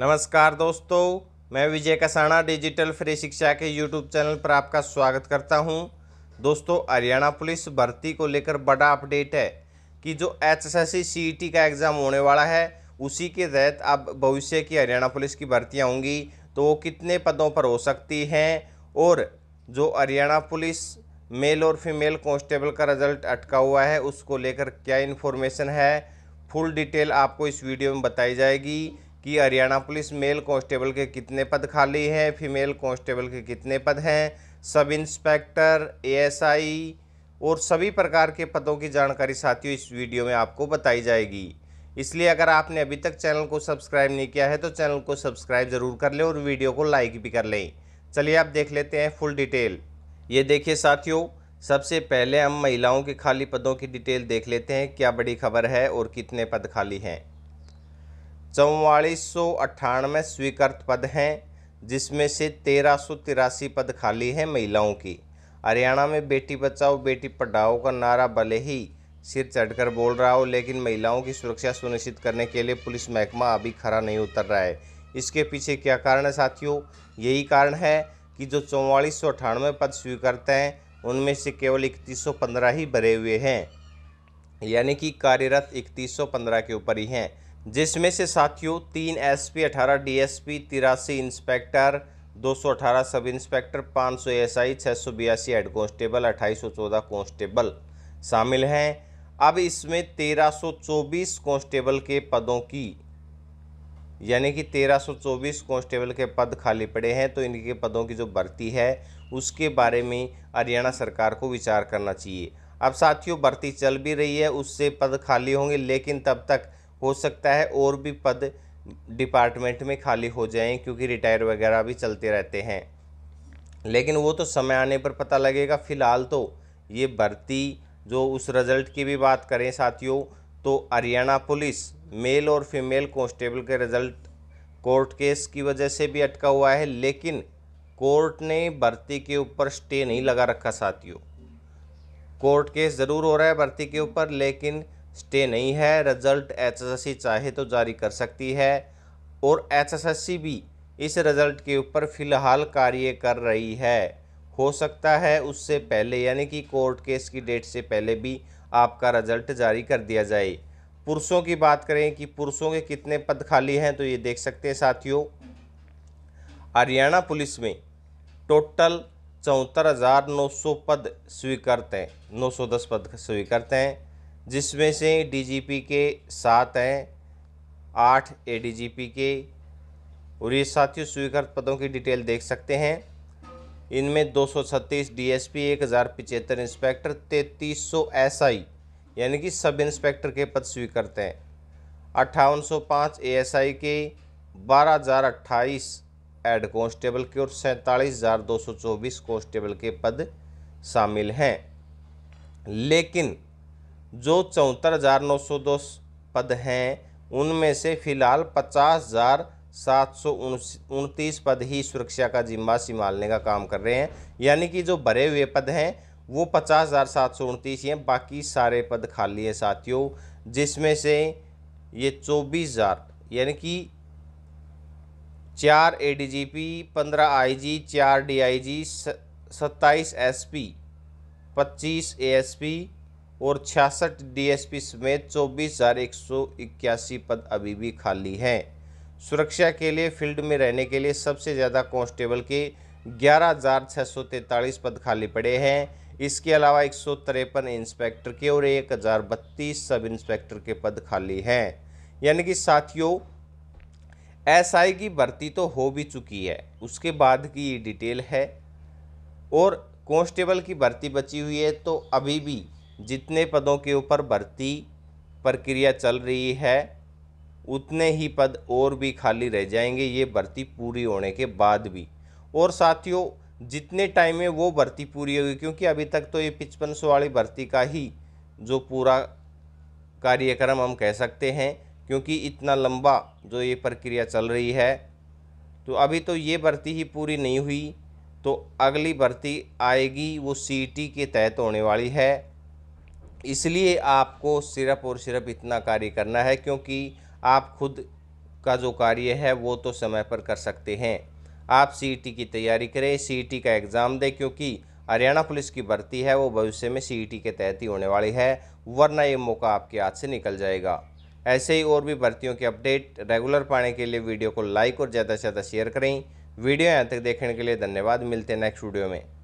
नमस्कार दोस्तों मैं विजय कसाणा डिजिटल फ्री शिक्षा के यूट्यूब चैनल पर आपका स्वागत करता हूं दोस्तों हरियाणा पुलिस भर्ती को लेकर बड़ा अपडेट है कि जो एच एस सीईटी e का एग्ज़ाम होने वाला है उसी के तहत अब भविष्य की हरियाणा पुलिस की भर्तियाँ होंगी तो वो कितने पदों पर हो सकती हैं और जो हरियाणा पुलिस मेल और फीमेल कांस्टेबल का रिजल्ट अटका हुआ है उसको लेकर क्या इन्फॉर्मेशन है फुल डिटेल आपको इस वीडियो में बताई जाएगी कि हरियाणा पुलिस मेल कांस्टेबल के कितने पद खाली हैं फीमेल कांस्टेबल के कितने पद हैं सब इंस्पेक्टर एएसआई और सभी प्रकार के पदों की जानकारी साथियों इस वीडियो में आपको बताई जाएगी इसलिए अगर आपने अभी तक चैनल को सब्सक्राइब नहीं किया है तो चैनल को सब्सक्राइब ज़रूर कर लें और वीडियो को लाइक भी कर लें चलिए आप देख लेते हैं फुल डिटेल ये देखिए साथियों सबसे पहले हम महिलाओं के खाली पदों की डिटेल देख लेते हैं क्या बड़ी खबर है और कितने पद खाली हैं चौवालीस सौ अट्ठानवे स्वीकृत पद हैं जिसमें से तेरह सौ तिरासी पद खाली हैं महिलाओं की हरियाणा में बेटी बचाओ बेटी पढ़ाओ का नारा भले ही सिर चढ़कर बोल रहा हो लेकिन महिलाओं की सुरक्षा सुनिश्चित करने के लिए पुलिस महकमा अभी खरा नहीं उतर रहा है इसके पीछे क्या कारण है साथियों यही कारण है कि जो चौवालीस सौ अठानवे पद स्वीकृत हैं उनमें से केवल इकतीस सौ पंद्रह ही भरे हुए हैं यानी कि कार्यरत इकतीस सौ पंद्रह के ऊपर ही हैं जिसमें से साथियों तीन एसपी, 18 डीएसपी, तिरासी इंस्पेक्टर 218 सब इंस्पेक्टर 500 सौ बयासी हेड कांस्टेबल चौदह कांस्टेबल शामिल हैं अब इसमें 1324 कांस्टेबल के पदों की यानी कि 1324 कांस्टेबल के पद खाली पड़े हैं तो इनके पदों की जो भर्ती है उसके बारे में हरियाणा सरकार को विचार करना चाहिए अब साथियों भर्ती चल भी रही है उससे पद खाली होंगे लेकिन तब तक हो सकता है और भी पद डिपार्टमेंट में खाली हो जाएं क्योंकि रिटायर वगैरह भी चलते रहते हैं लेकिन वो तो समय आने पर पता लगेगा फिलहाल तो ये भर्ती जो उस रिज़ल्ट की भी बात करें साथियों तो हरियाणा पुलिस मेल और फीमेल कॉन्स्टेबल के रिज़ल्ट कोर्ट केस की वजह से भी अटका हुआ है लेकिन कोर्ट ने भर्ती के ऊपर स्टे नहीं लगा रखा साथियों कोर्ट केस ज़रूर हो रहा है भर्ती के ऊपर लेकिन स्टे नहीं है रिज़ल्ट एचएसएससी चाहे तो जारी कर सकती है और एचएसएससी भी इस रिज़ल्ट के ऊपर फिलहाल कार्य कर रही है हो सकता है उससे पहले यानी कि कोर्ट केस की डेट से पहले भी आपका रिज़ल्ट जारी कर दिया जाए पुरुषों की बात करें कि पुरुषों के कितने पद खाली हैं तो ये देख सकते हैं साथियों हरियाणा पुलिस में टोटल चौहत्तर हज़ार नौ सौ पद स्वीकृत हैं नौ सौ दस पद स्वीकृत हैं जिसमें से डीजीपी के सात हैं आठ एडीजीपी के और ये साथियों स्वीकृत पदों की डिटेल देख सकते हैं इनमें 236 डीएसपी एक हज़ार पिचहत्तर इंस्पेक्टर तैंतीस सौ एसआई यानी कि सब इंस्पेक्टर के पद स्वीकृत हैं अट्ठावन सौ पाँच आई के बारह हज़ार अट्ठाईस एड कांस्टेबल के और सैंतालीस हज़ार दो सौ चौबीस कांस्टेबल के पद शामिल हैं लेकिन जो चौहत्तर हज़ार नौ सौ दो पद हैं उनमें से फिलहाल पचास हज़ार सात सौ उनतीस पद ही सुरक्षा का जिम्मा संभालने का काम कर रहे हैं यानी कि जो भरे हुए पद हैं वो पचास हज़ार सात सौ उनतीस हैं बाकी सारे पद खाली हैं साथियों जिसमें से ये चौबीस हज़ार यानी कि चार ए डी जी पी पंद्रह आई जी चार डी आई जी सत्ताईस एस पी पच्चीस ए एस पी और छियासठ डीएसपी समेत चौबीस हज़ार एक सौ इक्यासी पद अभी भी खाली हैं सुरक्षा के लिए फील्ड में रहने के लिए सबसे ज़्यादा कांस्टेबल के ग्यारह हज़ार छः सौ पद खाली पड़े हैं इसके अलावा एक सौ तिरपन इंस्पेक्टर के और एक हज़ार बत्तीस सब इंस्पेक्टर के पद खाली हैं यानी कि साथियों एसआई की भर्ती तो हो भी चुकी है उसके बाद की ये डिटेल है और कांस्टेबल की भर्ती बची हुई है तो अभी भी जितने पदों के ऊपर भर्ती प्रक्रिया चल रही है उतने ही पद और भी खाली रह जाएंगे ये भर्ती पूरी होने के बाद भी और साथियों जितने टाइम में वो भर्ती पूरी होगी क्योंकि अभी तक तो ये पिचपन सौ वाली भर्ती का ही जो पूरा कार्यक्रम हम कह सकते हैं क्योंकि इतना लंबा जो ये प्रक्रिया चल रही है तो अभी तो ये भर्ती ही पूरी नहीं हुई तो अगली भर्ती आएगी वो सीटी के तहत होने वाली है इसलिए आपको सिर्फ और सिर्फ इतना कार्य करना है क्योंकि आप खुद का जो कार्य है वो तो समय पर कर सकते हैं आप सी e की तैयारी करें सी e का एग्ज़ाम दें क्योंकि हरियाणा पुलिस की भर्ती है वो भविष्य में सी e के तहत ही होने वाली है वरना ये मौका आपके हाथ से निकल जाएगा ऐसे ही और भी भर्तियों के अपडेट रेगुलर पाने के लिए वीडियो को लाइक और ज़्यादा से ज़्यादा शेयर करें वीडियो यहाँ तक देखने के लिए धन्यवाद मिलते हैं नेक्स्ट वीडियो में